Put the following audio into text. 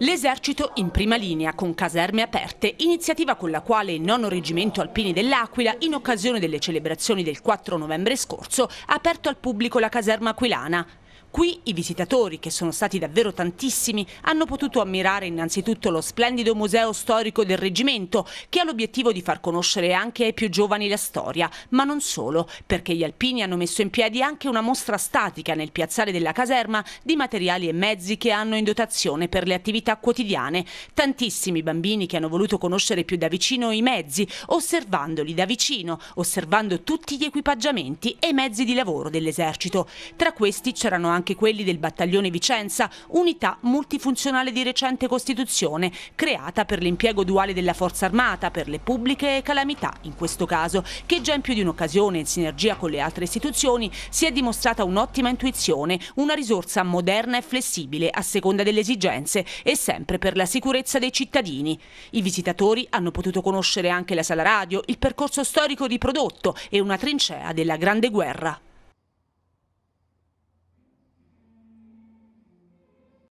L'esercito in prima linea, con caserme aperte, iniziativa con la quale il nono Reggimento Alpini dell'Aquila, in occasione delle celebrazioni del 4 novembre scorso, ha aperto al pubblico la caserma aquilana. Qui i visitatori, che sono stati davvero tantissimi, hanno potuto ammirare innanzitutto lo splendido museo storico del reggimento, che ha l'obiettivo di far conoscere anche ai più giovani la storia, ma non solo, perché gli alpini hanno messo in piedi anche una mostra statica nel piazzale della caserma di materiali e mezzi che hanno in dotazione per le attività quotidiane. Tantissimi bambini che hanno voluto conoscere più da vicino i mezzi, osservandoli da vicino, osservando tutti gli equipaggiamenti e i mezzi di lavoro dell'esercito. Tra questi c'erano anche anche quelli del battaglione Vicenza, unità multifunzionale di recente costituzione, creata per l'impiego duale della Forza Armata, per le pubbliche calamità in questo caso, che già in più di un'occasione in sinergia con le altre istituzioni si è dimostrata un'ottima intuizione, una risorsa moderna e flessibile a seconda delle esigenze e sempre per la sicurezza dei cittadini. I visitatori hanno potuto conoscere anche la sala radio, il percorso storico riprodotto e una trincea della Grande Guerra.